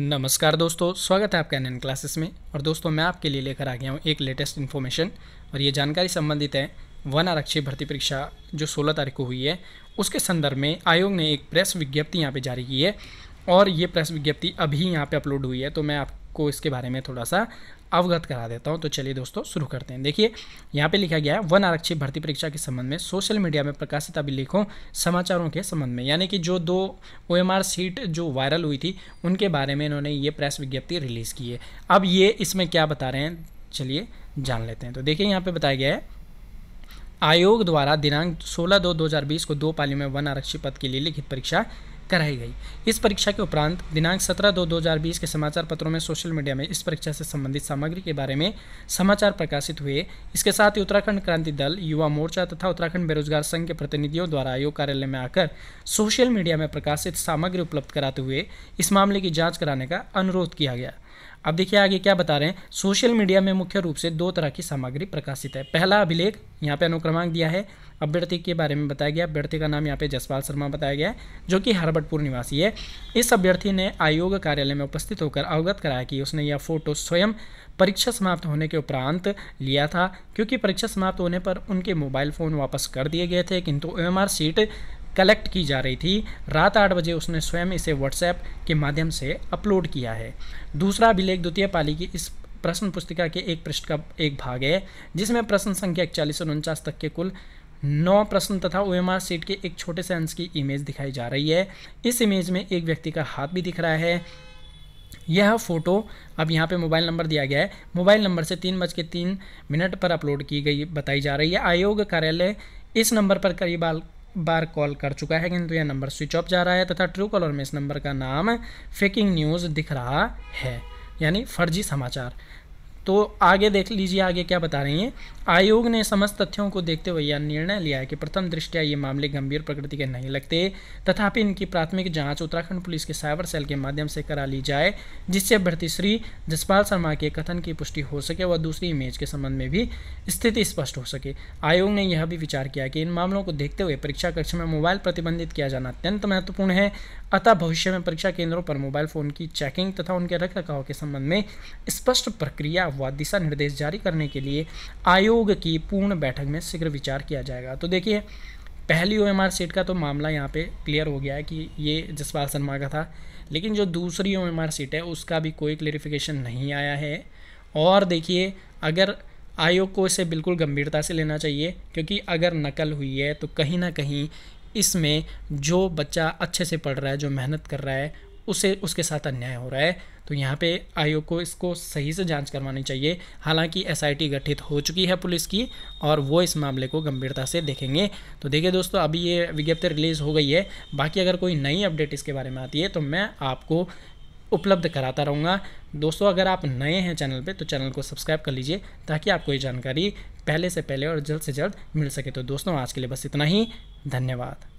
नमस्कार दोस्तों स्वागत है आपका एन क्लासेस में और दोस्तों मैं आपके लिए लेकर आ गया हूँ एक लेटेस्ट इन्फॉर्मेशन और ये जानकारी संबंधित है वन आरक्षी भर्ती परीक्षा जो 16 तारीख को हुई है उसके संदर्भ में आयोग ने एक प्रेस विज्ञप्ति यहाँ पे जारी की है और ये प्रेस विज्ञप्ति अभी यहाँ पे अपलोड हुई है तो मैं आप आपको इसके बारे में थोड़ा सा अवगत करा देता हूँ तो चलिए दोस्तों शुरू करते हैं देखिए यहाँ पे लिखा गया है वन आरक्षित भर्ती परीक्षा के संबंध में सोशल मीडिया में प्रकाशित अभिलेखों समाचारों के संबंध में यानी कि जो दो ओ सीट जो वायरल हुई थी उनके बारे में इन्होंने ये प्रेस विज्ञप्ति रिलीज़ की है अब ये इसमें क्या बता रहे हैं चलिए जान लेते हैं तो देखिए यहाँ पर बताया गया है आयोग द्वारा दिनांक 16 दो 2020 को दो पालियों में वन आरक्षी पद के लिए लिखित परीक्षा कराई गई इस परीक्षा के उपरांत दिनांक 17 दो 2020 के समाचार पत्रों में सोशल मीडिया में इस परीक्षा से संबंधित सामग्री के बारे में समाचार प्रकाशित हुए इसके साथ ही उत्तराखंड क्रांति दल युवा मोर्चा तथा उत्तराखंड बेरोजगार संघ के प्रतिनिधियों द्वारा आयोग कार्यालय में आकर सोशल मीडिया में प्रकाशित सामग्री उपलब्ध कराते हुए इस मामले की जाँच कराने का अनुरोध किया गया अब देखिए आगे क्या बता रहे हैं सोशल मीडिया में मुख्य रूप से दो तरह की सामग्री प्रकाशित है पहला अभिलेख यहाँ पे अनुक्रमांक दिया है अभ्यर्थी के बारे में बताया गया अभ्यर्थी का नाम यहाँ पे जसपाल शर्मा बताया गया है जो कि हरबटपुर निवासी है इस अभ्यर्थी ने आयोग कार्यालय में उपस्थित होकर अवगत कराया कि उसने यह फोटो स्वयं परीक्षा समाप्त होने के उपरांत लिया था क्योंकि परीक्षा समाप्त होने पर उनके मोबाइल फ़ोन वापस कर दिए गए थे किंतु एम सीट कलेक्ट की जा रही थी रात आठ बजे उसने स्वयं इसे व्हाट्सएप के माध्यम से अपलोड किया है दूसरा अभिलेख द्वितीय पाली की इस प्रश्न पुस्तिका के एक पृष्ठ का एक भाग है जिसमें प्रश्न संख्या इकचालीस और उनचास तक के कुल नौ प्रश्न तथा ओ एम सीट के एक छोटे से अंश की इमेज दिखाई जा रही है इस इमेज में एक व्यक्ति का हाथ भी दिख रहा है यह फ़ोटो अब यहाँ पे मोबाइल नंबर दिया गया है मोबाइल नंबर से तीन बज के तीन मिनट पर अपलोड की गई बताई जा रही है आयोग कार्यालय इस नंबर पर करीब बार कॉल कर चुका है किंतु तो यह नंबर स्विच ऑफ जा रहा है तथा ट्रू कॉलर में इस नंबर का नाम फेकिंग न्यूज़ दिख रहा है यानी फर्जी समाचार तो आगे देख लीजिए आगे क्या बता रही हैं आयोग ने समस्त तथ्यों को देखते हुए यह निर्णय लिया है कि प्रथम दृष्टया ये मामले गंभीर प्रकृति के नहीं लगते तथापि इनकी प्राथमिक जांच उत्तराखंड पुलिस के साइबर सेल के माध्यम से करा ली जाए जिससे भर्ती श्री जसपाल शर्मा के कथन की पुष्टि हो सके व दूसरी इमेज के संबंध में भी स्थिति स्पष्ट हो सके आयोग ने यह भी विचार किया कि इन मामलों को देखते हुए परीक्षा कक्ष में मोबाइल प्रतिबंधित किया जाना अत्यंत महत्वपूर्ण है अतः भविष्य में परीक्षा केंद्रों पर मोबाइल फोन की चेकिंग तथा उनके रखरखाव के संबंध में स्पष्ट प्रक्रिया हुआ दिशा निर्देश जारी करने के लिए आयोग की पूर्ण बैठक में शीघ्र विचार किया जाएगा तो देखिए पहली ओ एम आर सीट का तो मामला यहाँ पे क्लियर हो गया है कि ये जसपाल शर्मा का था लेकिन जो दूसरी ओ एम आर सीट है उसका भी कोई क्लेरिफिकेशन नहीं आया है और देखिए अगर आयोग को इसे बिल्कुल गंभीरता से लेना चाहिए क्योंकि अगर नकल हुई है तो कहीं ना कहीं इसमें जो बच्चा अच्छे से पढ़ रहा है जो मेहनत कर रहा है उसे उसके साथ अन्याय हो रहा है तो यहाँ पे आयोग को इसको सही से जांच करवानी चाहिए हालांकि एसआईटी गठित हो चुकी है पुलिस की और वो इस मामले को गंभीरता से देखेंगे तो देखिए दोस्तों अभी ये विज्ञप्ति रिलीज़ हो गई है बाकी अगर कोई नई अपडेट इसके बारे में आती है तो मैं आपको उपलब्ध कराता रहूँगा दोस्तों अगर आप नए हैं चैनल पर तो चैनल को सब्सक्राइब कर लीजिए ताकि आपको ये जानकारी पहले से पहले और जल्द से जल्द मिल सके तो दोस्तों आज के लिए बस इतना ही धन्यवाद